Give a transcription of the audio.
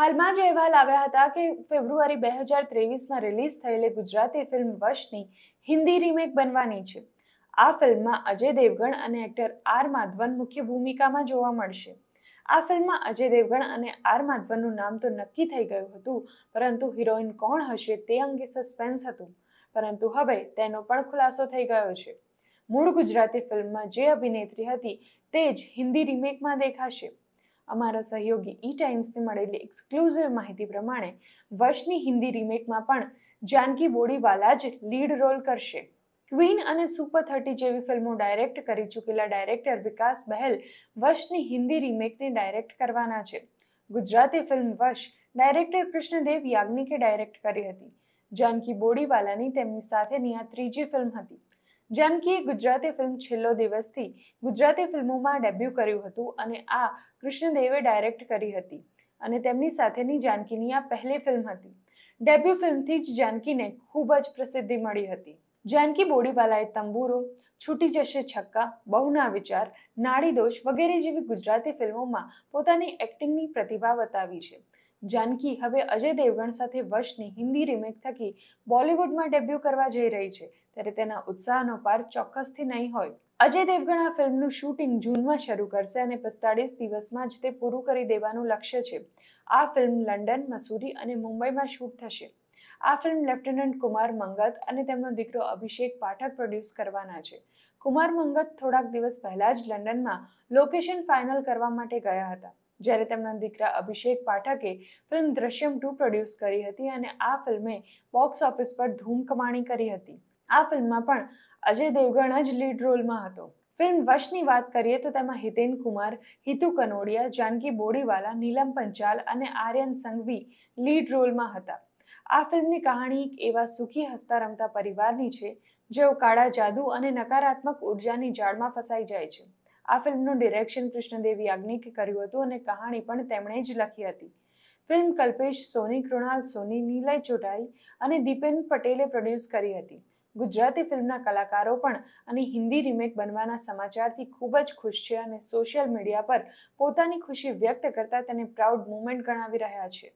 હાલમાં જ અહેવાલ આવ્યા હતા કે ફેબ્રુઆરી બે હજાર ત્રેવીસમાં રિલીઝ થયેલી ગુજરાતી ફિલ્મ વશની હિન્દી રિમેક બનવાની છે આ ફિલ્મમાં અજય દેવગણ અને એક્ટર આર માધવન મુખ્ય ભૂમિકામાં જોવા મળશે આ ફિલ્મમાં અજય દેવગણ અને આર માધવનનું નામ તો નક્કી થઈ ગયું હતું પરંતુ હિરોઈન કોણ હશે તે અંગે સસ્પેન્સ હતું પરંતુ હવે તેનો પણ ખુલાસો થઈ ગયો છે મૂળ ગુજરાતી ફિલ્મમાં જે અભિનેત્રી હતી તે જ હિન્દી રિમેકમાં દેખાશે અમારા સહયોગી ઈ ટાઈમ્સને મળેલી એક્સક્લુઝિવ માહિતી પ્રમાણે વશની હિન્દી રીમેકમાં પણ જાનકી બોડીવાલા જ લીડ રોલ કરશે ક્વીન અને સુપર થર્ટી જેવી ફિલ્મો ડાયરેક્ટ કરી ચૂકેલા ડાયરેક્ટર વિકાસ બહેલ વશની હિન્દી રિમેકને ડાયરેક્ટ કરવાના છે ગુજરાતી ફિલ્મ વશ ડાયરેક્ટર કૃષ્ણદેવ યાજ્ઞિકે ડાયરેક્ટ કરી હતી જાનકી બોડીવાલાની તેમની સાથેની આ ત્રીજી ફિલ્મ હતી જેમ કે ગુજરાતી ફિલ્મ છેલ્લો દિવસથી ગુજરાતી ફિલ્મોમાં ડેબ્યુ કર્યું હતું અને આ કૃષ્ણદેવે ડાયરેક્ટ કરી હતી અને તેમની સાથેની જાનકીની આ પહેલી ફિલ્મ હતી ડેબ્યુ ફિલ્મથી જ જાનકીને ખૂબ જ પ્રસિદ્ધિ મળી હતી જાનકી બોડીવાલાએ તંબુરો છૂટી જશે છક્કા બહુના વિચાર નાડી દોષ વગેરે જેવી ગુજરાતી ફિલ્મોમાં પોતાની એક્ટિંગની પ્રતિભા બતાવી છે જાનકી હવે અજય દેવગણ સાથે વશની હિન્દી રિમેક થકી બોલિવૂડમાં ડેબ્યુ કરવા જઈ રહી છે ત્યારે તેના ઉત્સાહનો પાર ચોક્કસથી નહીં હોય અજય દેવગણ આ ફિલ્મનું શૂટિંગ જૂનમાં શરૂ કરશે અને પિસ્તાળીસ દિવસમાં જ તે પૂરું કરી દેવાનું લક્ષ્ય છે આ ફિલ્મ લંડન મસૂરી અને મુંબઈમાં શૂટ થશે આ ફિલ્મ લેફ્ટનન્ટ કુમાર મંગત અને તેમનો દીકરો અભિષેક પાઠક પ્રોડ્યુસ કરવાના છે કુમાર મંગત થોડાક દિવસ પહેલા જ લંડનમાં લોકેશન ફાઇનલ કરવા માટે ગયા હતા જ્યારે તેમના દીકરા અભિષેક પાઠકે ફિલ્મ દ્રશ્યમ ટુ પ્રોડ્યુસ કરી હતી અને આ ફિલ્મે બોક્સ ઓફિસ પર ધૂમ કમાણી કરી હતી આ ફિલ્મમાં પણ અજય દેવગણ જ લીડ રોલમાં હતો ફિલ્મ વશની વાત કરીએ તો તેમાં હિતેન કુમાર હિતુ કનોડિયા જાનકી બોડીવાલા નીલમ પંચાલ અને આર્યન સંઘવી લીડ રોલમાં હતા આ ફિલ્મની કહાણી એક એવા સુખી હસતા રમતા પરિવારની છે જેઓ કાળા જાદુ અને નકારાત્મક ઉર્જાની જાળમાં ફસાઈ જાય છે આ ફિલ્મનું ડિરેક્શન કૃષ્ણદેવી યાજ્ઞિકે કર્યું હતું અને કહાણી પણ તેમણે જ લખી હતી ફિલ્મ કલ્પેશ સોની કૃણાલ સોની નીલય ચોટાઈ અને દીપેન પટેલે પ્રોડ્યુસ કરી હતી ગુજરાતી ફિલ્મના કલાકારો પણ અને હિન્દી રિમેક બનવાના સમાચારથી ખૂબ જ ખુશ છે અને સોશિયલ મીડિયા પર પોતાની ખુશી વ્યક્ત કરતા તેને પ્રાઉડ મુમેન્ટ ગણાવી રહ્યા છે